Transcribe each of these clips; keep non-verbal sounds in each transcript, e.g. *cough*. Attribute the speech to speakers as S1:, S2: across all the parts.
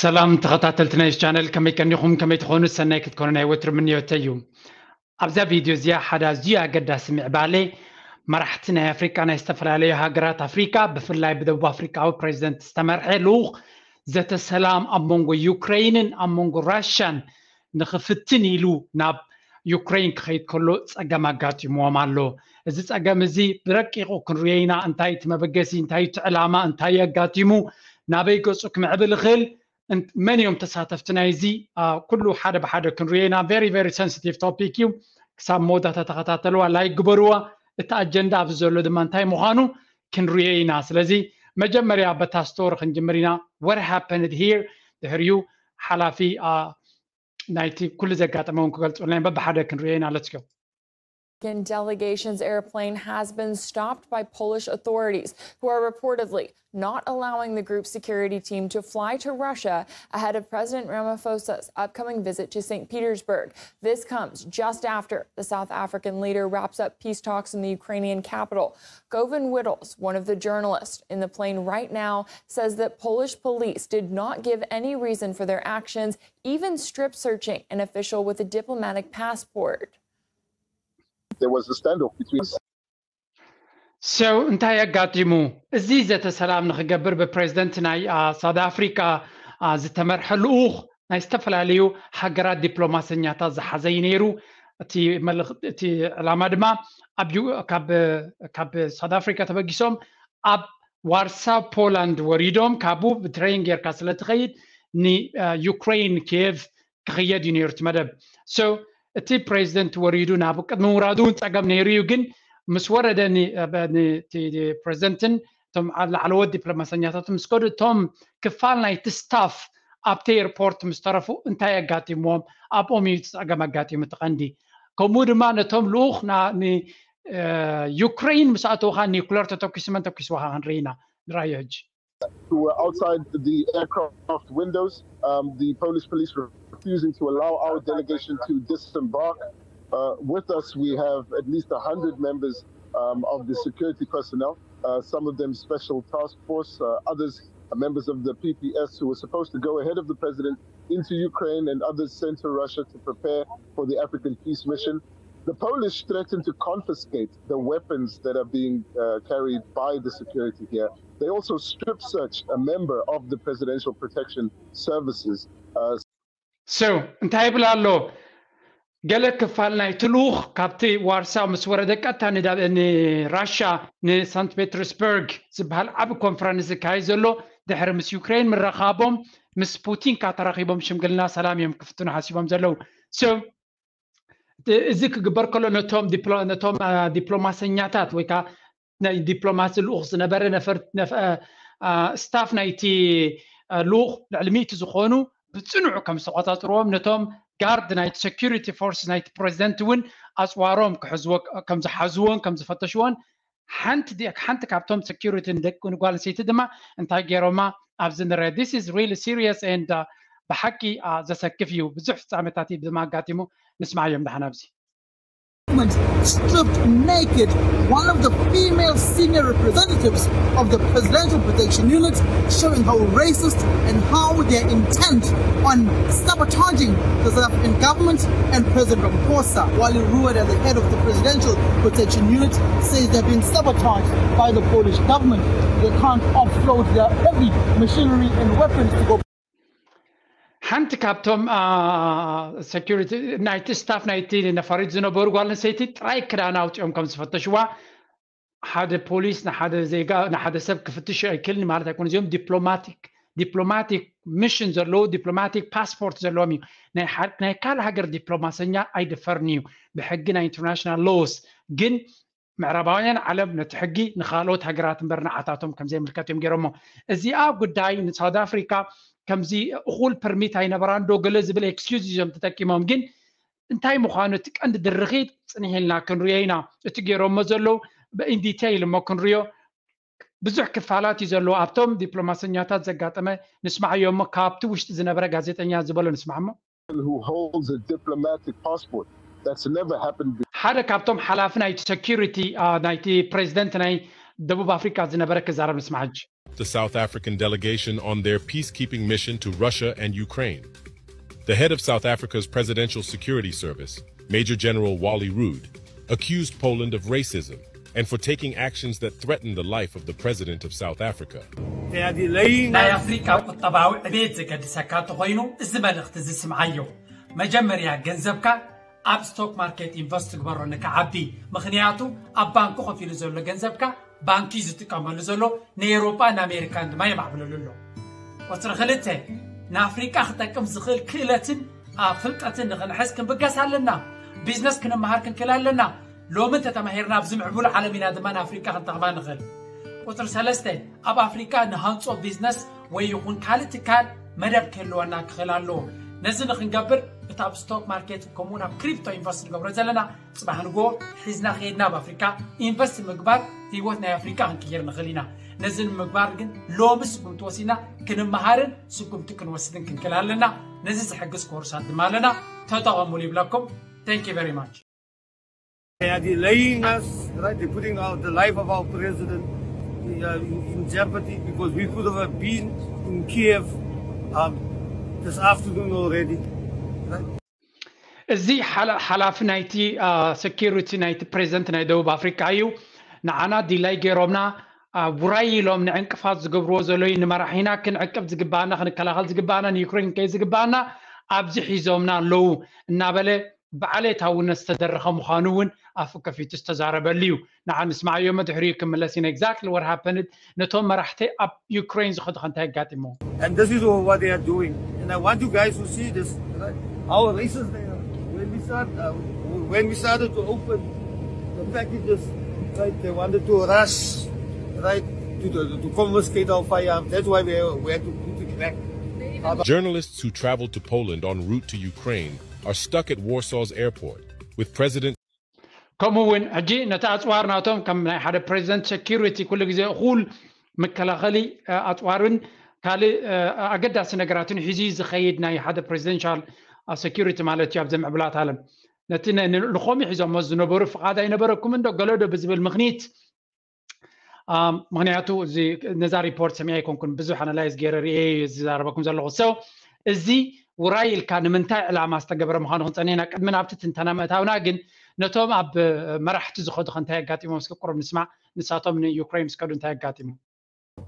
S1: ሰላም ተኸታተልቲ ናይ ቻነል ከመይ ቀኒኹም ከመይ ትኾኑ ሰናይ ክትኮኑ ናይ ወትሪ ምንዮተ እዩ ኣብዛ ቪድዮ እዚኣ ሓደ ኣዝዩ ኣገዳሲ ምዕባለ መራሕቲ ናይ ኣፍሪቃ ናይ ዝተፈላለዩ ሃገራት ኣፍሪቃ ብፍላይ ብደቡብ ኣፍሪካዊ ፕሬዚደንት ዝተመርሐ ልኡኽ ዘተ ሰላም ኣብ መንጎ ዩክሬይንን ኣብ መንጎ ራሽያን ንኽፍትን ኢሉ ናብ ዩክሬይን ክኸይድ ከሎ ፀገም ኣጋጢሞዎም ኣሎ እዚ ፀገም እዚ ብረቂቑ ክንርዮ ኢና እንታይ እቲ መበገሲ እንታይ እቲ ዕላማ እንታይ ኣጋጢሙ ናበይ ገፁ ክምዕብል ይኽእል and many يوم تسعة تفتنايزي كله حدا بحدا كنرينا very very sensitive topic you كساب مودا تتغتاتلوا لا يقبروا تا اجندا بزولو دمان تاي مخانو كنرينا سلازي مجمريا بتاستور خنجمرينا what happened here دهريو حلافي نايتي كل زقات مون كقلت اونلاين ببحدا كنرينا let's go American delegation's airplane has been stopped by Polish authorities, who are reportedly not allowing the group's security team
S2: to fly to Russia ahead of President Ramaphosa's upcoming visit to St. Petersburg. This comes just after the South African leader wraps up peace talks in the Ukrainian capital. Govan Whittles, one of the journalists in the plane right now, says that Polish police
S1: did not give any reason for their actions, even strip searching an official with a diplomatic passport
S3: there was a standoff between us.
S1: So, Ntaya Gadimu, Aziza Tassalam Nagaber, President Nai, uh, South Africa, uh, Zitamer Haluch, Nistafalalu, Hagara Diplomasenyata, Zahazainiru, Ti Malati Lamadma, Abu Kab South Africa Tabagisom, Ab Warsaw, Poland, Waridom, Kabu, Betrayinger Castle Trade, Ni uh, Ukraine, Kiev, Kriadinir Tmadab. So, እቲ ፕሬዚደንት ወሪዱ ናብ ቅድሚ ውራዱን ፀገም ነይሩ እዩ ግን ምስ ወረደ ፕሬዚደንትን እቶም ኣብ ላዕለዎት ዲፕሎማሰኛታት ምስ ከዱ እቶም ክፋል ናይቲ ስታፍ ኣብቲ ኤርፖርት ምስ ተረፉ እንታይ ኣጋጢሞዎም ኣብኦም እዩ ፀገም ኣጋጢሙ ትቐንዲ ከምኡ ድማ ነቶም ልኡኽ ዩክሬን ምስ ኣተውካ ኒኩለር ተተኪስመን ተኪስዋካ ክንርኢ ኢና ንራዮ ሕጂ
S3: outside the aircraft windows um, the Polish police refusing to allow our delegation to disembark. Uh, with us, we have at least 100 members um, of the security personnel, uh, some of them special task force, uh, others members of the PPS who were supposed to go ahead of the president into Ukraine and others sent to Russia to prepare for the African peace mission. The Polish threatened to confiscate the weapons that are being uh, carried by the security here. They also strip searched a member of the presidential protection services. Uh,
S1: so እንታይ ይብል ኣሎ ገለ ክፋል ናይ ትልኡኽ ካብቲ ዋርሳ ምስ ወረደ ቀጥታ ንራሽያ ንሳንት ፔተርስበርግ ዝበሃል ዓብ ኮንፈረንስ ዝካየድ ዘሎ ድሕሪ ምስ ዩክሬን ምረኻቦም ምስ ፑቲን ካ ተራኺቦም ሽምግልና ሰላም እዮም ክፍትኑ ሓሲቦም ዘለው እዚ ክግበር ከሎ ነቶም ነቶም ዲፕሎማሰኛታት ወይ ከዓ ናይ ዲፕሎማሲ ልኡኽ ዝነበረ ስታፍ ናይቲ ልኡኽ ልዕሊ ሚእቲ ዝኾኑ ብፅኑዑ ከም ዝተቆፃፅርዎም ነቶም ጋርድ ናይቲ ሴኪሪቲ ፎርስ ናይቲ ፕሬዚደንት እውን ኣፅዋሮም ክሕዝዎ ከም ዝሓዝዎን ከም ዝፈተሽዎን ሓንቲ ካብቶም ሴኪሪቲ ንደቂ ንጓል ኣንሰይቲ ድማ እንታይ ገይሮማ ኣብዚ ንርአ ስ ስ ሪሊ ሲሪየስ ንድ ብሓቂ ዘሰክፍ እዩ ብዙሕ ፍፃሜታት ድማ ኣጋጢሙ ንስማዕ እዮም ዳሕና ብዚ stripped naked one of the female senior representatives of the Presidential Protection Unit, showing how racist
S3: and how their intent on sabotaging the South African government and President Ramaphosa. Wally Ruud, as the head of the Presidential Protection Unit, says they've been sabotaged by the Polish government. They can't offload their heavy machinery and
S1: weapons to go ሓንቲ ካብቶም ሰኪሪቲ ናይቲ ስታፍ ናይቲ ነፋሪት ዝነበሩ ጓል ኣንሰይቲ ጥራይ ክዳን ኣውፂኦም ከም ዝፈተሽዋ ሓደ ፖሊስ ንሓደ ዜጋ ንሓደ ሰብ ክፍትሽ ኣይክልኒ ማለት ኣይኮነ እዚኦም ዲፕሎማቲክ ዲፕሎማቲክ ሚሽን ዘለዎ ዲፕሎማቲክ ፓስፖርት ዘለዎም እዩ ናይ ካልእ ሃገር ዲፕሎማሰኛ ኣይድፈርን እዩ ብሕጊ ናይ ኢንተርናሽናል ሎስ ግን ምዕራባውያን ዓለም ነቲ ሕጊ ንካልኦት ሃገራት እምበር ንዓታቶም ከም ዘይምልከት እዮም ገይሮሞ እዚኣ ጉዳይ ንሳውት ኣፍሪካ ከምዚ እኹል ፐርሚት ኣይነበራን ዶ ገለ ዝብል ኤክስኪዝ እዮም ተጠቂሞም ግን እንታይ ምዃኑ እቲ ቀንዲ ድርኺት ፅኒሕ ኢልና ክንሪዮ ኢና እቲ ገይሮሞ ዘለዉ ብኢንዲቴይል እሞ ክንሪዮ ብዙሕ ክፋላት እዩ ዘለዎ ኣብቶም ዲፕሎማሰኛታት ዘጋጠመ ንስማዕዮ እሞ ካብቲ ውሽጢ ዝነበረ ጋዜጠኛ ዝበሎ ንስማዕ ሞ ሓደ ካብቶም ሓላፊ ናይቲ ሰኪሪቲ ናይቲ ፕሬዚደንት ናይ ደቡብ ኣፍሪካ ዝነበረ ክዛረብ ንስማዕ ሕጂ
S2: the South African delegation on their peacekeeping mission to Russia and Ukraine. The head of South Africa's Presidential Security Service, Major General Wally Rood, accused Poland of racism and for taking actions that threaten the life of the president of South Africa.
S1: They are delaying... ኣብ ስቶክ ማርኬት ኢንቨስት ትግበሮ ንካ ዓዲ ምክንያቱ ኣብ ባንክ ኮፍ ኢሉ ዘሎ ገንዘብካ ባንኪ ዝጥቀመሉ ዘሎ ንኤሮፓን ንኣሜሪካን ድማ የማዕብለሉ ኣሎ ቁፅሪ ክልተ ንኣፍሪቃ ክጠቅም ዝኽእል ክእለትን ኣብ ፍልጠትን ንክንሕዝ ክንብገስ ኣለና ቢዝነስ ክንመሃር ክንክእል ኣለና ሎሚ ተተማሂርና ኣብዚ ምዕቡል ዓለም ኢና ድማ ንኣፍሪቃ ክንጠቕማ ንኽእል ቁፅሪ ሰለስተ ኣብ ኣፍሪቃ ንሃንፆ ቢዝነስ ወይ ይኹን ካልእ ትካል መደብ ክህልወና ክኽእል ኣለዎ نزل نخن قبر اتاب ستوك ماركت كومونا بكريبتو انفست نقبر زلنا صباح نقو حزنا خيدنا بافريكا انفست مقبار هيوتنا يا افريكا هنكير نخلينا نزل مقبار قن لومس سكم توسينا كن مهارن سكم تكن وسدن كن كلا لنا نزل سحق سكور شاد مالنا تتاقا مولي بلاكم Thank you very much. They are delaying us, right? They're putting out the life
S3: of our president uh, in, uh, in jeopardy because we could have been in Kiev um, this afternoon already. Right?
S1: እዚ ሓላፊ ናይቲ ሰኪሪቲ ናይቲ ፕሬዚደንት ናይ ደቡብ ኣፍሪካ እዩ ንዓና ዲላይ ገይሮምና ውራይ ኢሎም ንዕንቅፋት ዝገብርዎ ዘሎ እዩ ንመራሒና ክንዕቅብ ዝግባአና ክንከላኸል ዝግባአና ንዩክሬን ከይ ዝግባአና ኣብዚ ሒዞምና ኣለዉ እናበለ ባዕለይታ እውን ዝተደረኸ ምዃኑ እውን ኣፉ ከፊቱ ዝተዛረበሉ እዩ ንዓ ምስ ማዕዮ መድሕሪኡ ክምለስ ኢና ኤግዛክትሊ ወር ሃፐንድ ነቶም መራሕቲ ኣብ ዩክሬን ዝኸድኸ እንታይ ኣጋጢሞ
S3: When we started to open the packages, right, they wanted to rush, right, to, to, to confiscate our firearms. That's why we, we had to put it back.
S2: Journalists who traveled to Poland en route to Ukraine are stuck at Warsaw's airport with President
S1: ከምኡ እውን ሕጂ ነቲ ኣፅዋር ናቶም ከም ናይ ሓደ ፕሬዚደንት ሴኪሪቲ ኩሉ ግዜ ኩል መከላኸሊ ኣፅዋርን ካልእ ኣገዳሲ ነገራትን ሒዙ ዝኸይድ ናይ ሓደ ፕሬዚደንሻል ሴኪሪቲ ማለት እዩ ኣብዚ ምዕብላት ኣለም ነቲ ንልኾም ሒዞሞ ዝነበሩ ፍቓድ ኣይነበረኩምን ዶ ገለዶ ብዝብል ምክኒት um, ምክንያቱ እዚ ነዛ ሪፖርት ሰሚዐ ይኮንኩን ብዙሕ ኣናላይዝ ገይረ ርእ ዝዛረበኩም ዘለኹ ሰው እዚ ውራይ ኢልካ ንምንታይ ዕላማ ዝተገበረ ምዃኑ ክንፀኒና ቅድሚ ናብቲ ትንተና ምእታውና ግን ነቶም ኣብ መራሕቲ ዝኸዱ ኣጋጢሞም ቁርብ ንስማዕ ንሳቶም እንታይ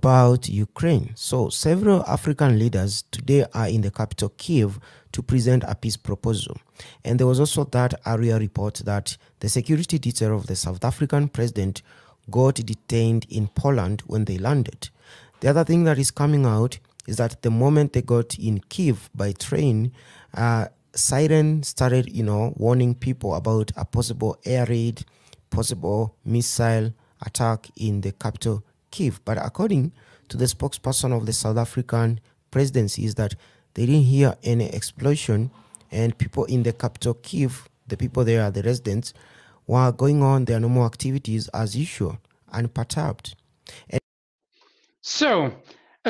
S3: about Ukraine. So, several African leaders today are in the capital Kiev to present a peace proposal. And there was also that earlier report that the security detail of the South African president got detained in Poland when they landed. The other thing that is coming out is that the moment they got in Kiev by train, uh, siren started, you know, warning people about a possible air raid, possible missile attack in the capital Kiev. But according to the spokesperson of the South African presidency, is that they didn't hear any explosion, and people in the capital Kiev, the people there, the residents, were going on their normal activities as usual, unperturbed. And
S1: so,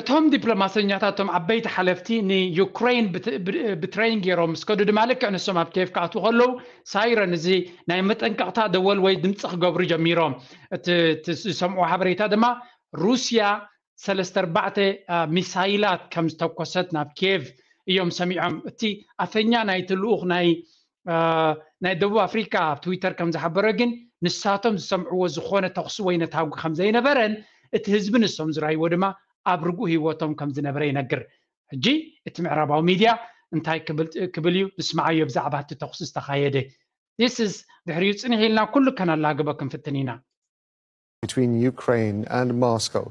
S1: እቶም ዲፕሎማተኛታቶም ዓበይቲ ሓለፍቲ ንዩክሬን ብትሬን ገይሮም ስከዱ ድማ ልክዕ ንሶም ኣብ ኬፍ ክኣትዉ ከለዉ ሳይረን እዚ ናይ መጠንቀቕታ ደወል ወይ ድምፂ ክገብሩ ጀሚሮም ዝሰምዑ ሓበሬታ ድማ ሩስያ ሰለስተ ኣርባዕተ ሚሳይላት ከም ዝተኮሰት ናብ ኬቭ እዮም ሰሚዖም እቲ ኣፈኛ ናይቲ ልኡኽ ናይ ናይ ደቡብ ኣፍሪካ ኣብ ትዊተር ከም ዝሓበረ ግን ንሳቶም ዝሰምዕዎ ዝኾነ ተኽሱ ወይ ነታጉ ከም ዘይነበረን እቲ ህዝቢ ንሶም ዝረሂቦ ድማ ኣብ ርጉእ ሂወቶም ከም ዝነበረ ይነግር ሕጂ እቲ ምዕራባዊ ሚድያ እንታይ ክብል እዩ ንስማዓዮ ብዛዕባ እቲ ተኽሱ ዝተካየደ ስ ድሕሪኡ ፅኒሕ ኢልና ኩሉ ከነላግበ ክንፍትን ኢና
S2: Between Ukraine and Moscow.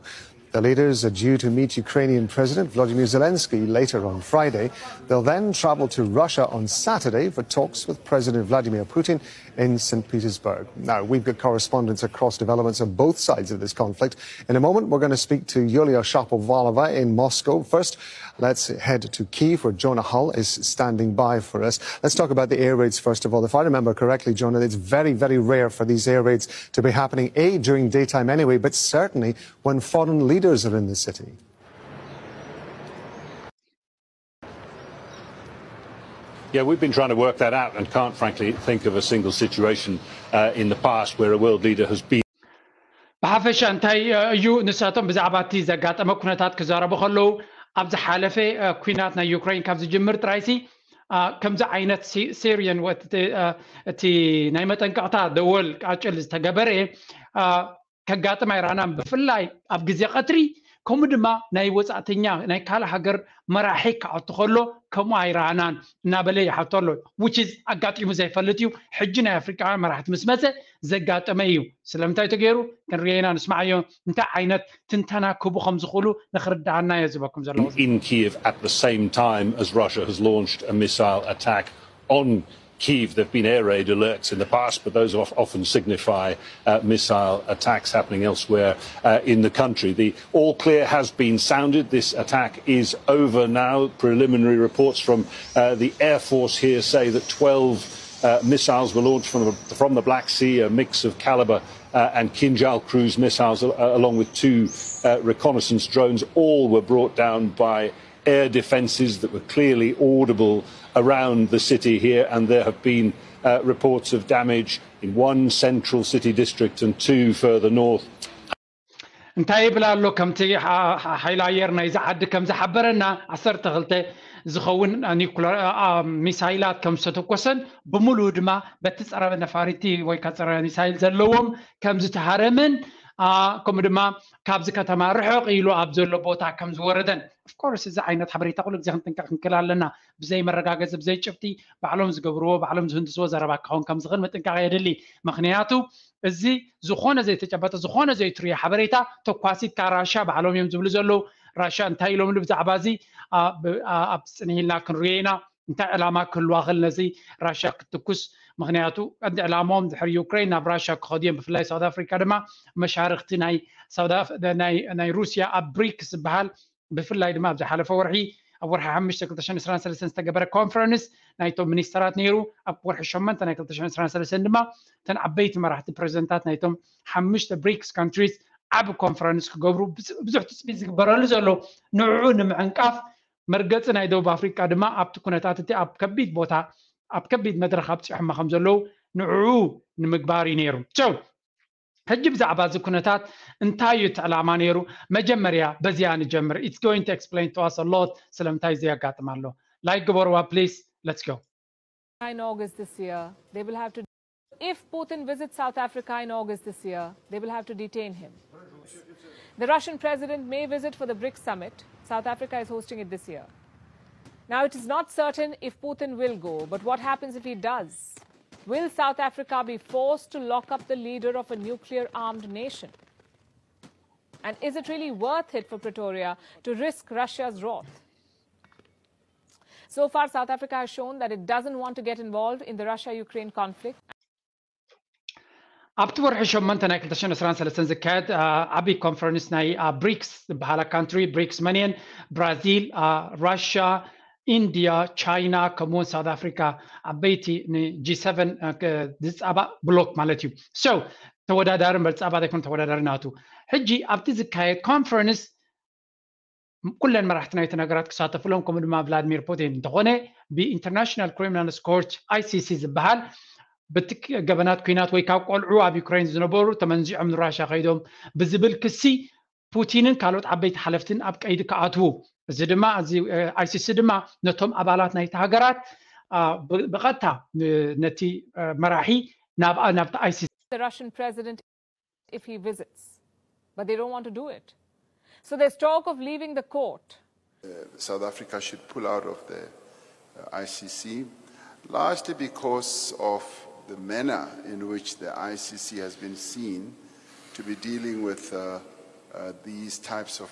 S2: The leaders are due to meet Ukrainian President Vladimir Zelensky later on Friday. They'll then travel to Russia on Saturday for talks with President Vladimir Putin in St. Petersburg. Now, we've got correspondence across developments on both sides of this conflict. In a moment, we're going to speak to Yulia Shapovalova in Moscow. First, Let's head to Kiev, where Jonah Hull is standing by for us. Let's talk about the air raids first of all. If I remember correctly, Jonah, it's very, very rare for these air raids to be happening, A, during daytime anyway, but certainly when foreign leaders are in the city. Yeah, we've been trying to work that out and can't, frankly, think of a single situation uh, in the past where a world leader has been.
S1: ኣብዝ ሓለፈ ኩናት ናይ ዩክራይን ካብ ዝጅምር ጥራይሲ ከምዚ ዓይነት ሲሪየን እቲ ናይ መጠንቀቕታ ደወል ቃጭል ዝተገበረ ከጋጥም ኣይረኣናን ብፍላይ ኣብ ግዜ ቀትሪ ከምኡ ድማ ናይ ወፃእተኛ ናይ ካልእ ሃገር መራሒ ክዓቱ ከሎ ከምኡ ኣይረኣናን እናበለ ይሓቶ ኣሎ ውችዝ ኣጋጢሙ ዘይፈልጥ እዩ ሕጂ ናይ ኣፍሪቃውያን መራሕቲ ምስ መፀ ዘጋጠመ እዩ ስለምንታይ ተገይሩ ክንሪኦ ኢና ንስማዓዮ እንታይ ዓይነት ትንተና ክቡ ከም ዝኽእሉ ንክርዳኣና እየ ዝበኩም ዘለኹ
S2: Kiev, there have been air raid alerts in the past, but those often signify uh, missile attacks happening elsewhere uh, in the country. The all clear has been sounded. This attack is over now. Preliminary reports from uh, the Air Force here say that 12 uh, missiles were launched from the, from the Black Sea, a mix of caliber uh, and Kinjal cruise missiles, uh, along with two uh, reconnaissance drones. All were brought down by air defences that were clearly audible around the city here, and there have been uh, reports of damage in one central city district and two further north.
S1: እንታይ ይብላ ኣሎ ከምቲ ሓይሊ ኣየር ናይዚ ዓዲ ከም ዝሓበረና 12 ዝኸውን ሚሳይላት ከም ዝተተኮሰን ብምሉእ ድማ በቲ ፀረ ነፋሪቲ ወይ ፀረ ሚሳይል ዘለዎም ከም ዝተሃረመን ከምኡ ድማ ካብዚ ከተማ ርሕቕ ኢሉ ኣብ ዘሎ ቦታ ከም ዝወረደን ኣፍኮርስ እዛ ዓይነት ሓበሬታ ኩሉ ግዜ ክንጥንቀቕ ክንክል ኣለና ብዘይ መረጋገፂ ብዘይ ጭብቲ ባዕሎም ዝገብርዎ ባዕሎም ዝህንድስዎ ዘረባ ክኸውን ከም ዝኽእል ምጥንቃቐ የድሊ ምክንያቱ እዚ ዝኾነ ዘይተጨበጠ ዝኾነ ዘይትርዮ ሓበሬታ ተኳሲትካ ራሻ ባዕሎም እዮም ዝብሉ ዘለዉ ራሻ እንታይ ኢሎም ብዛዕባ እዚ ኣብ ፅንሂልና ክንሪዮ ኢና እንታይ ዕላማ ክህልዋ ክእል ነዚ ራሽያ ክትኩስ ምክንያቱ ቀንዲ ዕላማኦም ድሕሪ ዩክሬን ናብ ራሽያ ክኸዱ እዮም ብፍላይ ሳውት ኣፍሪካ ድማ መሻርክቲ ናይ ሩስያ ኣብ ብሪክ ዝበሃል ብፍላይ ድማ ኣብ ዝሓለፈ ወርሒ ኣብ ወርሒ 5 223 ዝተገበረ ኮንፈረንስ ናይቶም ሚኒስተራት ነይሩ ኣብ ወርሒ 8 ናይ 223 ድማ እተን ዓበይቲ መራሕቲ ፕረዚደንታት ናይቶም ሓሙሽተ ብሪክስ ካንትሪስ ዓብ ኮንፈረንስ ክገብሩ ብዙሕ ትፅቢት ዝግበረሉ ዘሎ ንዕኡ ንምዕንቃፍ መርገፂ ናይ ደቡብ ኣፍሪካ ድማ ኣብቲ ኩነታት እቲ ኣብ ከቢድ ቦታ ኣብ ከቢድ መድረክ ኣብፅሖማ ከም ዘለዉ ንዕኡ ንምግባር እዩ ነይሩ ሕጂ ብዛዕባ እዚ ኩነታት እንታይ እዩ እቲ ዕላማ ነይሩ መጀመርያ በዚያ ንጀምር ኢትስ ጎይን ቱ ኤክስፕላይን ቱ ኣስ ኣሎት ስለምንታይ እዚ ያጋጥም ኣሎ ላይ ግበርዋ ፕሊስ ለትስ ጎ
S2: In August this year, they will have to. If Putin visits South Africa in August this year, they will have to detain him. The Russian president may visit for the BRICS summit. South Africa is hosting it this year. Now, it is not certain if Putin will go, but what happens if he does? Will South Africa be forced to lock up the leader of a nuclear armed nation? And is it really worth it for Pretoria to risk Russia's wrath? So far, South Africa has shown that it doesn't want to get involved in the Russia Ukraine conflict.
S1: ኣብ ወርሒ 8 ዝካየድ ዓብይ ኮንፈረንስ ናይ ብሪክስ ዝበሃላ ካንትሪ ብሪክስ መንን ብራዚል ራሽያ India, China, كمون South Africa عبيتي G7 ذسعባ بلوك ማለት እዩ so ተወዳዳሪ በልፃባ ዘይኮን ተወዳዳሪ ናቱ ሕጂ ኣብቲ ዝካየድ ኮንፈረንስ ኩለን መራሕቲ ናይቲ ነገራት ክሳተፍሎም ከምኡ ድማ ቭላድሚር ፑቲን እንተኾነ ብኢንተርናሽናል ክሪሚናልስ ኮርት ኣይሲሲ ዝበሃል በቲ ገበናት ኩናት ወይ ካብ ቆልዑ ኣብ ዩክራይን ዝነበሩ ተመንዚዖም ንራሻ ከይዶም ብዝብል ክሲ ፑቲንን ካልኦት ዓበይቲ ሓለፍትን ኣብ ቀይዲ ክኣትዉ እዚ ድማ እዚ ኣይሲሲ ድማ ነቶም ኣባላት ናይቲ ሃገራት ብቐጥታ ነቲ መራሒ ናብኣ ናብቲ ኣይሲሲ
S2: if he visits, but they don't want to do it. So there's talk of leaving the court.
S1: Uh,
S3: South Africa should pull out of the uh, ICC largely because of the manner in which the ICC has been seen to be dealing with
S1: uh, uh these types of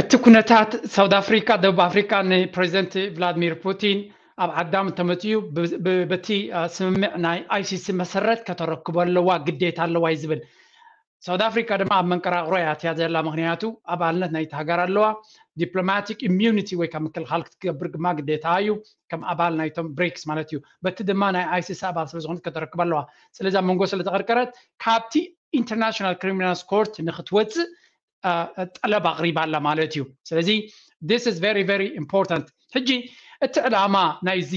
S1: እቲ ኩነታት ሳውት ኣፍሪካ ደቡብ ኣፍሪካ ንፕሬዚደንት ቭላድሚር ፑቲን ኣብ ዓዳም ተመፅኡ በቲ ስምምዕ ናይ ኣይሲሲ መሰረት ከተረክቦ ኣለዋ ግዴታ ኣለዋ እዩ ዝብል ሳውት ኣፍሪካ ድማ ኣብ መንቀራቅሮ እያ እትያ ዘላ ምክንያቱ ኣባልነት ናይቲ ሃገር ኣለዋ ዲፕሎማቲክ ኢሚኒቲ ወይ ካብ ምክልኻል ክትገብር ድማ ግዴታ እዩ ከም ኣባል ናይቶም ብሬክስ ማለት እዩ በቲ ድማ ናይ ኣይሲሲ ኣባል ስለ ዝኾነት ከተረክብ ኣለዋ ስለዚ ኣብ መንጎ ስለተቀርቀረት ካብቲ ኢንተርናሽናል ክሪሚናልስ ኮርት ንክትወፅእ ጠለብ ኣቕሪባ ኣላ ማለት እዩ ስለዚ ስ ስ ቨሪ ቨሪ ኢምፖርታንት ሕጂ እቲ ዕላማ ናይዚ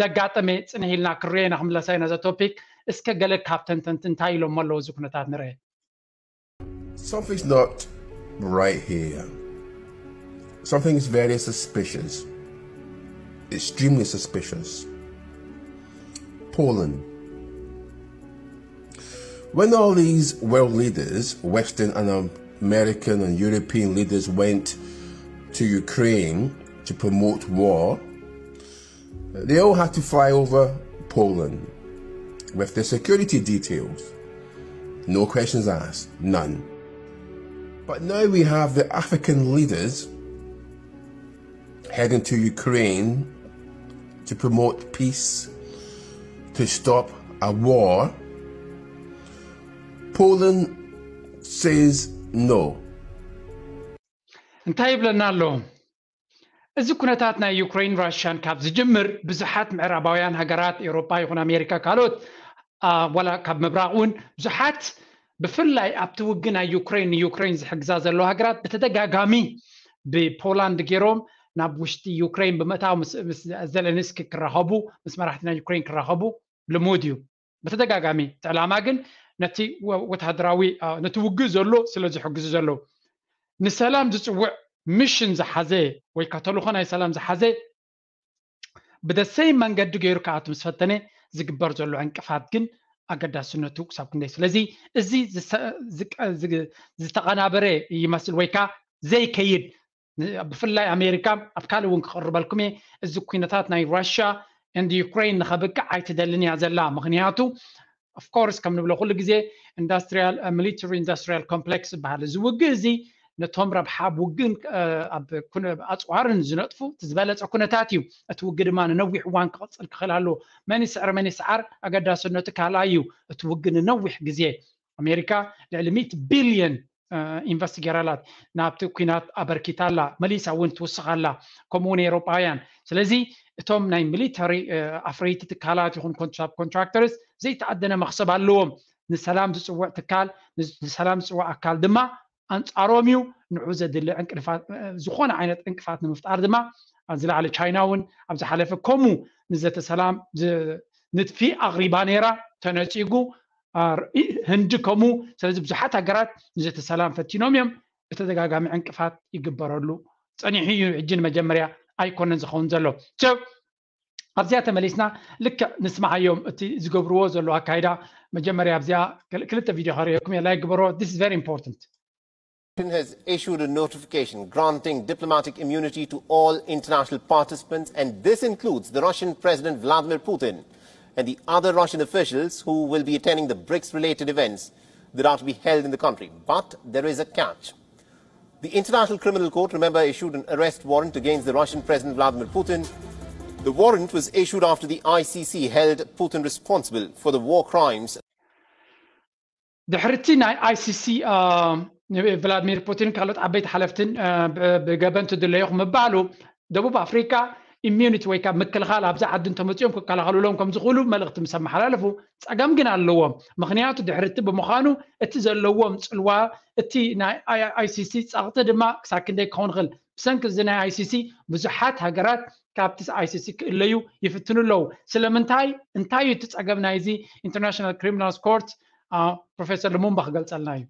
S1: ዘጋጠመ ፅንሒልና ክርአየና ክምለሳ ኢና ዘ ቶፒክ እስከ ገለ ካብተንተንቲ እንታይ ኢሎም ኣለዉ እዚ ኩነታት ንርአ
S3: Something's not right here. Something's very suspicious. Extremely suspicious. Poland. When all these world leaders, Western and American and European leaders, went to Ukraine to promote war, they all had to fly over Poland with the security details. No questions asked, none. But now we have the African leaders heading to Ukraine to promote peace, to stop a war
S1: Poland says no. እንታይ ይብለና ኣሎ እዚ ኩነታት ናይ ዩክሬን ራሽያን ካብ ዝጅምር ብዙሓት ምዕራባውያን ሃገራት ኤሮፓ ይኹን ኣሜሪካ ካልኦት ዋላ ካብ ምብራቅ እውን ብዙሓት ብፍላይ ኣብቲ ውግ ናይ ዩክሬን ንዩክሬን ዝሕግዛ ዘለዎ ሃገራት ብተደጋጋሚ ብፖላንድ ገይሮም ናብ ውሽጢ ዩክሬን ብምእታዊ ዘለንስኪ ክራኸቡ ምስ መራሕቲ ናይ ዩክሬን ክራኸቡ ልሙድ እዩ ብተደጋጋሚ ትዕላማ ግን ነቲ ወተሃደራዊ ነቲ ውግእ ዘሎ ስለ ዝሕግዙ ዘለዉ ንሰላም ዝፅውዕ ምሽን ዝሓዘ ወይ ከዓ ተልኮ ናይ ሰላም ዝሓዘ ብደሰይ መንገዲ ገይሩ ከዓ ምስ ፈተነ ዝግበር ዘሎ ዕንቅፋት ግን ኣገዳስነቱ ክሳብ ክንደይ ስለዚ እዚ ዝተቀናበረ ይመስል ወይ ከዓ ዘይከይድ ብፍላይ ኣሜሪካ ኣብ ካልእ እውን ክቅርበልኩም እየ እዚ ኩነታት ናይ ራሽያ እንዲ ዩክሬን ንኸብቅዕ ኣይትደልን እያ ዘላ ምክንያቱ ኣፍኮርስ ከም ንብሎ ኩሉ ግዜ ኢንዳስትሪያል ሚሊተሪ ኢንዳስትሪያል ኮምፕሌክስ ዝበሃል እዚ ውግእ እዚ ነቶም ረብሓ ብውግእን ኣብ ኣፅዋርን ዝነጥፉ ዝበለፀ ኩነታት እዩ እቲ ውግእ ድማ ንነዊሕ እዋን ክቕፅል ክኽእል ኣለዎ መን ይስዕር መን ይስዓር ኣገዳስነቱ ካልኣይ እዩ እቲ ውግእ ንነዊሕ ግዜ ኣሜሪካ ልዕሊ 100 ቢልዮን ኢንቨስት ገይራላት ናብቲ ኩናት ኣበርኪታ ኣላ መሊሳ እውን ትውስኽ ኣላ ከምኡውን ኤሮጳውያን ስለዚ እቶም ናይ ሚሊተሪ ኣፍረይቲ ትካላት ይኹን ኮንትራክተርስ ዘይተዓደነ መክሰብ ኣለዎም ንሰላም ዝፅውዕ ትካል ንሰላም ዝፅውዕ ኣካል ድማ ኣንፃሮም እዩ ንዑ ዘድሊ ዕንቅፋት ዝኾነ ዓይነት ዕንቅፋት ንምፍጣር ድማ ዝለዕለ ቻይና እውን ኣብ ዝሓለፈ ከምኡ ንዘተሰላም ንጥፊ ኣቕሪባ ነይራ ተነፂጉ ህንዲ ከምኡ ስለዚ ብዙሓት ሃገራት ንዘተሰላም ፈቲኖም እዮም ብተደጋጋሚ ዕንቅፋት ይግበረሉ ፀኒሑ እዩ ሕጂ ንመጀመርያ ኣይኮነን ዝኸውን ዘሎ ኣብዚኣ ተመሊስና ልክዕ ንስማዓዮም እቲ ዝገብርዎ ዘሎ ኣካይዳ መጀመርያ ኣብዚኣ ክልተ ቪድዮ ከሪኦኩም እየ ላይ ግበሮ ስ ቨሪ ኢምፖርታንት
S3: has issued a notification granting diplomatic immunity to all international participants, and this includes the Russian President Vladimir Putin and the other Russian officials who will be attending the BRICS related events that are to be held in the country. But there is a catch. The International Criminal Court, remember, issued an arrest warrant against the Russian President Vladimir Putin The warrant was issued after the ICC held Putin responsible for the war crimes.
S1: دحرتين ICC فلاديمير بوتين قالت عبيت حلفتن بجبنت دليخ مبالو دبوب أفريقيا ኢሚዩኒቲ ወይ ከዓ ምክልኻል ኣብዛ ዓዲ እንተመፂኦም ክከላኸልሎም ከም ዝኽእሉ መልእኽቲ ምስ ኣመሓላለፉ ፀገም ግን ኣለዎም ምክንያቱ ድሕርቲ ብምዃኑ እቲ ዘለዎም ፅልዋ እቲ ናይ ኣይሲሲ ፀቕጢ ድማ ክሳብ ክንደይ ክኸውን ይኽእል ብሰንኪ እዚ ናይ ኣይሲሲ ብዙሓት ሃገራት ካብቲ ይሲሲ ክእል ዩ ይፍትንኣለዉ ስለምንታይ እንታይዩ ትፀገም ናይ ዚ ኢንተርናሽናል ክሪሚናል ኮርት ፕሮፌሰር ልሙንባ ክገልፀልና እዩ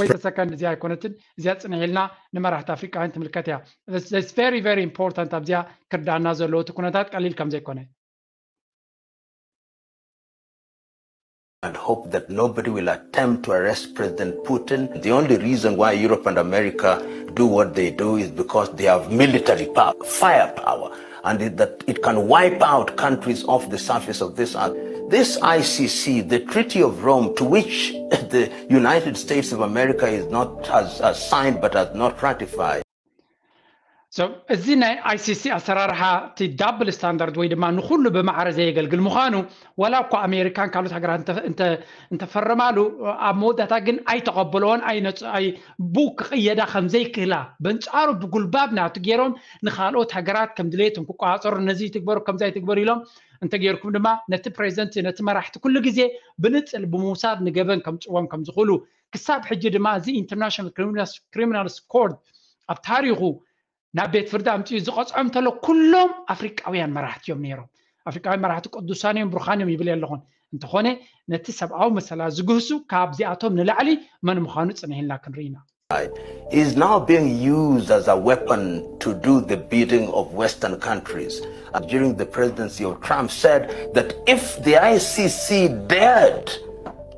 S1: ወይ ዝተሰከን እዚ ኣይኮነትን እዚ ፅንዒልና ንመራሕቲ ኣፍሪቃውያን ትምልከት እያ ምፖርንት ኣብዚ ክርዳና ዘለዎቲ ኩነታት ቀሊል ከምዘይኮነ
S3: and hope that nobody will attempt to arrest President Putin. The only reason why Europe and America do what they do is because they have military power, firepower, and it, that it can wipe out countries off the surface of this earth. This ICC, the Treaty of Rome, to which *laughs* the United States of America is not has, has signed but has not ratified.
S1: እዚ ናይ ኣይሲሲ ኣሰራርሓ እቲ ዳብል ስታንዳርድ ወይ ድማ ንኩሉ ብማዕረ ዘየገልግል ምዃኑ ዋላ እኳ ኣሜሪካን ካልኦት ሃገራት እንተፈረማሉ ኣብ መወዳእታ ግን ኣይተቐበልዎን ብኡ ክቅየዳ ከምዘይክህላ በንፃሩ ብጉልባብ ናቱ ገይሮም ንካልኦት ሃገራት ከም ድሌየቶም ክቆፃፀሩ ነዚ ትግበሩ ከምዛ ይትግበሩ ኢሎም እንተገይርኩም ድማ ነቲ ፕሬዚደንት ነቲ መራሕቲ ኩሉ ግዜ ብንፅል ብምውሳድ ንገበን ከምፅዎም ከም ዝኽእሉ ክሳብ ሕጂ ድማ እዚ ኢንተርናሽናል ክሪሚናልስ ኮርድ ኣብ ታሪኹ ናብ ቤት ፍርዲ ኣምፅኡ ዝቐፅዖም እንተሎ ኩሎም ኣፍሪቃውያን መራሕቲ እዮም ነይሮም ኣፍሪቃውያን መራሕቲ ቅዱሳን እዮም ብሩኻን እዮም ይብል ኣለኹን እንተኾነ ነቲ ሰብኣዊ መሰላ ዝግህሱ ካብዚኣቶም ንላዕሊ መን ምዃኑ ፅንሒልና ክንርኢ ኢና
S3: is now being used as a weapon to do the beating of Western countries. During the presidency of Trump said that if the ICC dared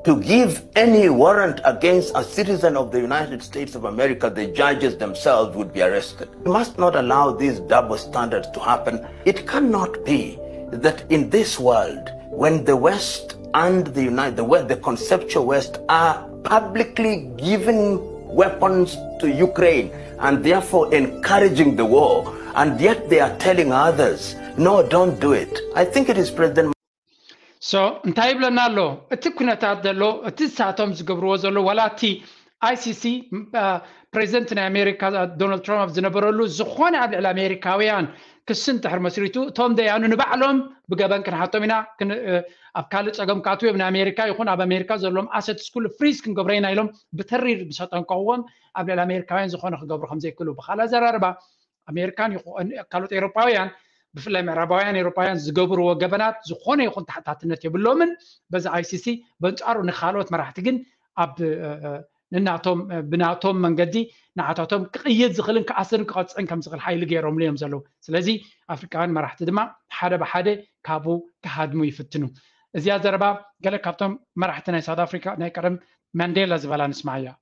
S3: to give any warrant against a citizen of the United States of America, the judges themselves would be arrested. We must not allow these double standards to happen. It cannot be that in this world, when the West and the United, the, West, the conceptual West are publicly giving weapons to Ukraine and therefore encouraging the war, and yet they are telling others, no, don't do it. I think it is President
S1: ሶ እንታይ ይብለና ኣሎ እቲ ኩነታት ዘሎ እቲ ሳቶም ዝገብርዎ ዘሎ ዋላቲ ኣይሲሲ ፕሬዚደንት ናይ ኣሜሪካ ዶናልድ ትራም ዝነበረሉ ዝኮነ ኣብ ልዕሊ ኣሜሪካውያን ክስን ትሕር መስሪቱ እቶም ደያኑ ንባዕሎም ብገበን ክንሓቶም ኢና ኣብ ካልእ ፀገም ካኣት ወብናይ ኣሜሪካ ይኹን ኣብ ኣሜሪካ ዘሎዎም ኣሰት ስኩል ፍሪዝ ክንገብረይና ኢሎም ብተሪር ብሰጠንከዎም ኣብ ልዕሊ ኣሜሪካውያን ዝኮነ ክገብሩ ከምዘይክህሉ ብካልእ ኣዘራርባ ኣሜሪካ ካልኦት ኤሮፓውያን ብፍላይ ምዕራባውያን ኤሮፓውያን ዝገብርዎ ገበናት ዝኾነ ይኹን ተሓታትነት የብሎምን በዚ ኣይሲሲ በንፃሩ ንካልኦት መራሕቲ ግን ኣብ ንናቶም ብናቶም መንገዲ ንዓታቶም ክቅይድ ዝኽእልን ክኣስርን ክቐፅዕን ከም ዝኽእል ሓይሊ ገይሮምሉ እዮም ዘለዉ ስለዚ ኣፍሪካውያን መራሕቲ ድማ ሓደ ብሓደ ካብኡ ክሃድሙ ይፍትኑ እዚኣ ዘረባ ገለ ካብቶም መራሕቲ ናይ ሳውት ኣፍሪካ ናይ ቀደም ማንዴላ ዝበላ ንስማዕ እያ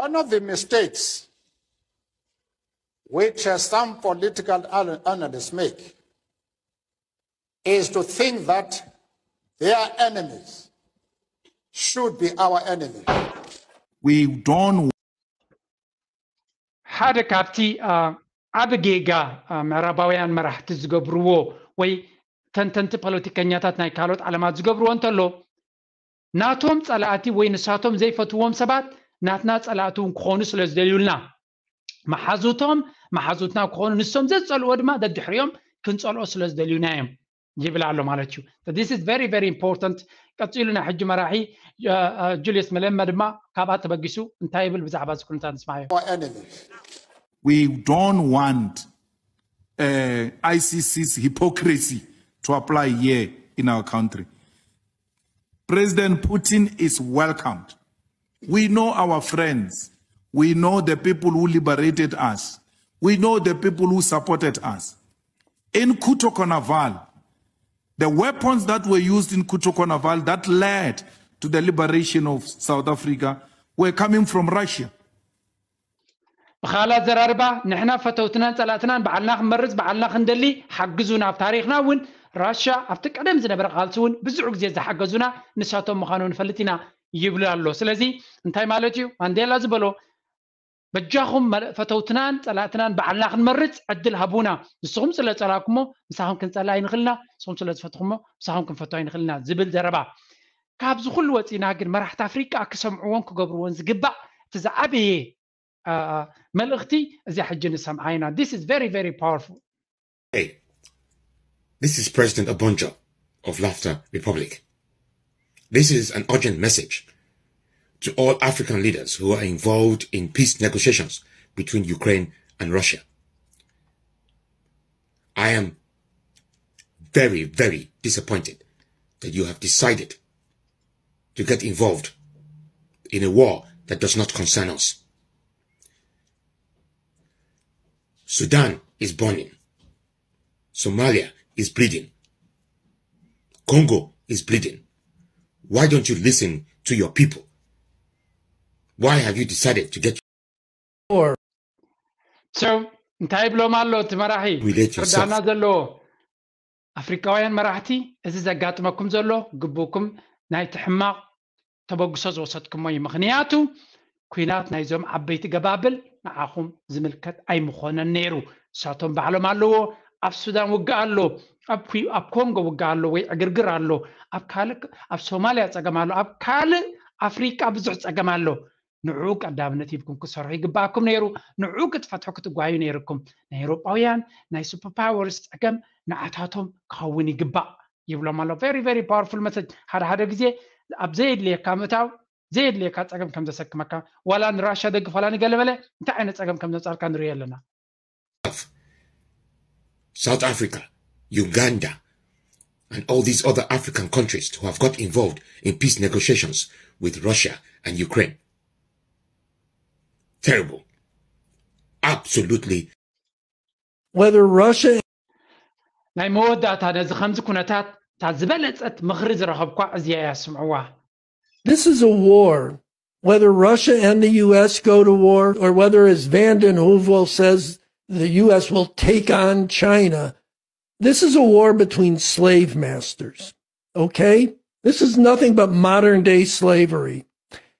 S1: One of the mistakes which uh, some
S3: political analysts make is to think that
S1: their enemies should be our enemies.
S3: We don't.
S1: Hada kapti uh, abgega uh, marabawayan marahat zgobruo wey tantante politika nyatat naikalot antalo. Natom tsalaati wey nsatom zey fatuom sabat natnat tsalaatu unkhonus lezdelulna. Mahazutom መሓዙትና ክኾኑ ንሶም ዘፀልዎ ድማ ደድሕሪኦም ክንፀልኦ ስለ ዝደልዩና እዮም ይብል ኣሎ ማለት እዩ ቀፂሉ ናይ ሕጂ መራሒ መለመ ድማ ካብኣ ተበጊሱ እንታይ ይብል ብዛዕባ እዚ ኩነታት ንስማ
S3: We don't want uh, ICC's hypocrisy to apply here in our country. President Putin is welcomed. We know our friends. We know the people who liberated us. We know the people who supported us. In Kutokonaval, the weapons that were used in Kutokonaval that led to the liberation of South Africa were coming from Russia.
S1: ብኻላት ዘራርባ ንሕና ፈተውትናን ፀላእትናን በዓልና ክንመርፅ በዓልና ክንደሊ ሓግዙና ኣብ ታሪክና እውን ራሻ ኣብቲ ቀደም زنا برقالتون እውን ብዙሕ ግዜ ዝሓገዙና ንሳቶም فلتنا ንፈልጥ ኢና ይብሉ ኣሎ ስለዚ እንታይ ማለት በጃኹም ፈተውትናን ፀላእትናን ባዕልና ክንመርፅ ዕድል ሃቡና ንስኹም ስለ ፀላኩሞ ምሳኹም ክንፀላ ይንኽእልና ንስኹም ስለ ዝፈትኹሞ ምሳኹም ክንፈትሖ ይንኽእልና ዝብል ዘረባ ካብዚ ኩሉ ወፂና ግን መራሕቲ ኣፍሪቃ ክሰምዕዎን ክገብርዎን ዝግባእ እቲ ዝዓበየ መልእኽቲ እዚ ሕጂ ንሰምዓ ኢና ስ ስ ቨሪ ቨሪ ፓወርፉል
S3: This is President Abonjo of Laughter Republic. This is an urgent message to all African leaders who are involved in peace negotiations between Ukraine and Russia. I am very, very disappointed that you have decided to get involved in a war that does not concern us. Sudan is burning. Somalia is bleeding. Congo is bleeding. Why don't you listen to your people? Why have you decided to get
S1: or so እንታይ ብሎም ኣሎ እቲ መራሒ ፍርዳና ዘለዎ ኣፍሪካውያን መራሕቲ እዚ ዘጋጥመኩም ዘሎ ግቡእኩም ናይቲ ሕማቕ ተበግሶ ዝወሰድኩሞ እዩ ምክንያቱ ኩናት ናይዞም ዓበይቲ ገባብል ንዓኹም ዝምልከት ኣይምኾነን ነይሩ ንሳቶም ባዕሎም ኣለዎ ኣብ ሱዳን ውግእ ኣሎ ኣብ ኮንጎ ውግእ ኣሎ ወይ ዕግርግር ኣሎ ኣብ ካልእ ኣብ ሶማልያ ፀገም ኣሎ ኣብ ካልእ ኣፍሪቃ ብዙሕ ፀገም ኣሎ ንዑ ቀዳምነት ሂብኩም ክሰርሑ ይግባኣኩም ነይሩ ንዑ ክትፈትሑ ክትጓዩ ነይርኩም ናይ ኤሮጳውያን ናይ ሱፐርፓወርስ ፀገም ንዓታቶም ክኸውን ይግባእ ይብሎም ኣሎ ቨሪ ቨሪ ፓወርፉል መሰጅ ሓደ ሓደ ግዜ ኣብ ዘየድልየካ ምእታው ዘየድልየካ ፀገም ከም ዘሰክመካ ዋላ ንራሻ ደግፍ ዋላ ንገለ በለ እንታይ ዓይነት ፀገም ከም ዘምፃልካ ንሪኦ ኣለና
S3: South Africa, Uganda, and all these other African countries who have got involved in peace negotiations with Russia and Ukraine. terrible. Absolutely.
S1: Whether Russia ናይ መወዳእታ ነዚ ከምዚ ኩነታት እታ ዝበለፀት ምኽሪ ዝረኸብኳ እዚኣ እያ ስምዕዋ This is a war. Whether Russia and the U.S. go to war, or whether, as Van den Heuvel says, the U.S. will
S3: take on China, this is a war between slave masters. Okay? This is nothing but modern day slavery.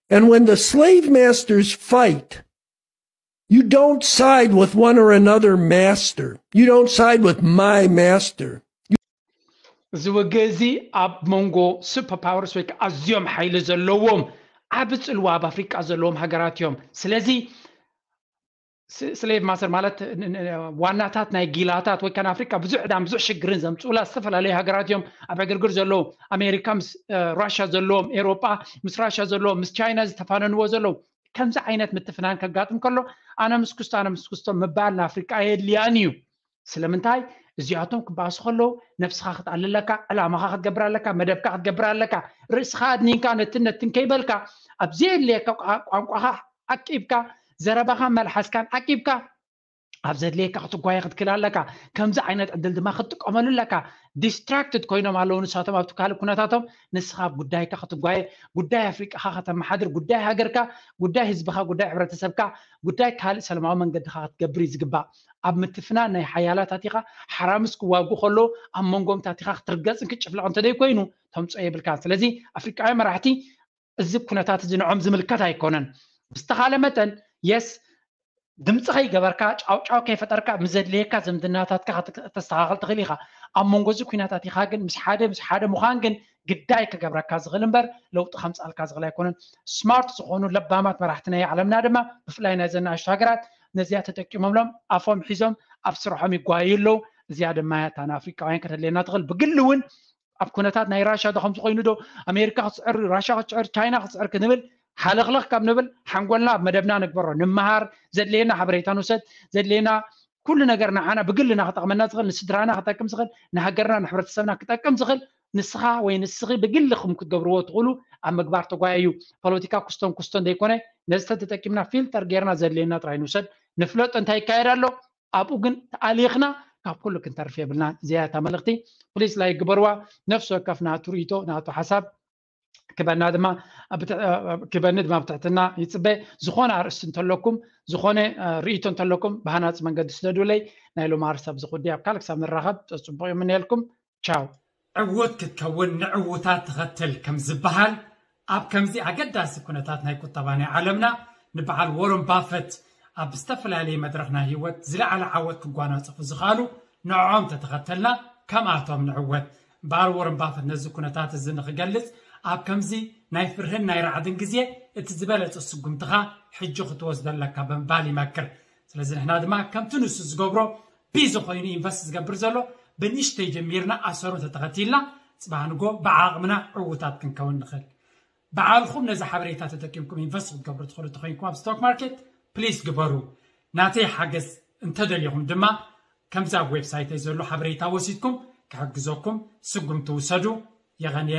S3: And when the slave masters fight, you don't side with one or another master. You don't side with my master.
S1: ዝወገዚ ኣብ መንጎ ሱፐርፓወርስ ወይ ከዓ ኣዝዮም ሓይሊ ዘለዎም ዓብ ፅልዋ ኣብ ኣፍሪቃ ዘለዎም ሃገራት እዮም ስለዚ ስሌቭ ማሰር ማለት ዋናታት ናይ ጊላታት ወይ ከዓ ኣፍሪካ ብዙሕ ዕዳም ብዙሕ ሽግርን ዘምፅኡላ ዝተፈላለዩ ሃገራት እዮም ኣብ ዕግርግር ዘለዉ ኣሜሪካ ምስ ራሽያ ዘለዎም ኤሮጳ ምስ ራሽያ ዘለዎም ምስ ቻይና ዝተፋነንዎ ዘለዉ ከምዚ ዓይነት ምትፍናን ከጋጥም ከሎ ኣነ ምስ ክስቶ ኣነ ምስ ክስቶ ምባል ንኣፍሪቃ የድልያን እዩ ስለምንታይ እዚኣቶም ክበኣሱ ከለዉ ነብስኻ ክትኣል ኣለካ ዕላማኻ ክትገብር ኣለካ መደብካ ክትገብር ኣለካ ርእስኻ ኣድኒንካ ነትን ነትን ከይበልካ ኣብዘየድልየካ ቋንቋኻ ዓቂብካ ዘረባኻ መልሓስካን ዓቂብካ ኣብ ዘድልየካ ክትጓየ ክትክል ኣለካ ከምዚ ዓይነት ዕድል ድማ ክትጥቀመሉ ኣለካ ዲስትራክትድ ኮይኖም ኣለዉ ንሳቶም ኣብቲ ካልእ ኩነታቶም ንስኻ ኣብ ጉዳይካ ክትጓየ ጉዳይ ኣፍሪቃካ ከተመሓድር ጉዳይ ሃገርካ ጉዳይ ህዝብካ ጉዳይ ሕብረተሰብካ ጉዳይ ካልእ ሰለማዊ መንገድካ ክትገብር እዩ ዝግባእ ኣብ ምትፍና ናይ ሓያላት ኣቲኻ ሓራምስ ክዋግኡ ከሎ ኣብ መንጎም ታቲኻ ክትርገፅን ክጭፍልቕ እንተደይ ኮይኑ ተምፅኦ የብልካን ስለዚ ኣፍሪቃዊ መራሕቲ እዚ ኩነታት እዚ ንዖም ዝምልከት ኣይኮነን ብዝተኻለ መጠን የስ ድምፂ ከይገበርካ ጫውጫው ከይፈጠርካ ምዘድልየካ ዘምድናታትካ ተስተካከል ትኽእል ኢካ ኣብ መንጎዚ ኩናታት ኢካ ግን ምስ ሓደ ስ ሓደ ምዃን ግን ግዳይ ክገብረካ ዝኽእል እምበር ለውጢ ከምፃልካ ኽእል ኣይኮነን ስማርት ዝኾኑ ለባማት መራሕትናይ ዓለምና ድማ ብፍላይ ናይ ዘናኣሽቶ ሃገራት ነዚኣ ተጠቂሞምሎም ኣፎም ሒዞም ኣብ ስርሖም ይጓዩ ኣለው እዚኣ ድማ ታና ኣፍሪካውያን ከተድልየና ትኽእል ብግሊ እውን ኣብ ኩነታት ናይ ራሽ ዶ ከምዝኮይኑ ዶ ኣሜሪካ ክትስር ራሽ ክትስዕር ቻይና ክትስዕር ክንብል ሓለኽለኽ ካብ ንብል ሓንጎልና ኣብ መደብና ንግበሮ ንምሃር ዘድልየና ሓበሬታ ንውሰድ ዘድልየና ኩሉ ነገር ንዓና ብግልና ክጠቕመና ዝኽእል ንስድራና ክጠቅም ዝኽእል ንሃገርና ንሕብረተሰብና ክጠቅም ዝኽእል ንስኻ ወይ ንስኺ ብግልኹም ክትገብርዎ ትኽእሉ ኣብ ምግባር ተጓያዩ ፖለቲካ ኩስቶን ኩስቶን ዘይኮነ ነዝተ ተጠቂምና ፊልተር ጌርና ዘድልየና ጥራይ ንውሰድ ንፍለጦ እንታይ ይካየድ ኣሎ ኣብኡ ግን ተኣሊኽና ካብ ኩሉ ክንተርፍ የብልና እዚያ እታ መልእኽቲ ፕሊስ ላይ ግበርዋ ነፍሲ ወከፍ ናቱ ርእቶ ናቱ ሓሳብ ክበና ድማ ክበኒ ድማ ብትሕትና ይፅበ ዝኾነ ኣርእስቲ እንተለኩም ዝኾነ ርእቶ እንተለኩም ብሃናፅ መንገዲ ስለድውለይ ናይ ሎም ኣርስብ ዝጉዳይ ኣብ ካል ክሳብ ንራኸብ ፅቡቅ እዮም እኒአልኩም ቻው ዕውት ክትከውን ንዕውታት ተኸትል ከም ዝበሃል ኣብ ከምዚ ኣገዳሲ ኩነታት ናይ ቁጠባ ናይ ዓለምና ንበዓል ወሮን ባፈት ኣብ ዝተፈላለየ መድረኽ ናይ ሂወት ዝለዓለ ዓወት ክጓናፅፉ ዝኽኣሉ ንዕኦም ተተኸተልና ከምኣቶም ንዕወት በዓል ወሮን ባፈት ነዚ ኩነታት እዚ ንክገልፅ ኣብ ከምዚ ናይ ፍርህን ናይ ረዓድን ግዜ እቲ ዝበለፀ ስጉምትኻ ሕጂ ክትወስደ ኣለካ ብምባል ይመክር ስለዚ ንሕና ድማ ከምቲ ንሱ ዝገብሮ ቢዚ ኮይኑ ኢንቨስት ዝገብር ዘሎ ብንእሽተይ ጀሚርና ኣሰሩ ተተኸቲልና ፅባህንጎ ብዓቕምና ዕውታት ክንከውን ንኽእል ብዓልኩም ነዚ ሓበሬታ ተጠቂምኩም ኢንቨስት ክትገብሩ ትኽእሉ እተኮይንኩም ኣብ ስቶክ ማርኬት ፕሊዝ ግበሩ ናተይ ሓገዝ እንተደልኹም ድማ
S2: ከምዚ ኣብ ዌብሳይት ዘሎ ሓበሬታ ወሲድኩም ክሕግዘኩም ስጉም ትውሰዱ የቐንየ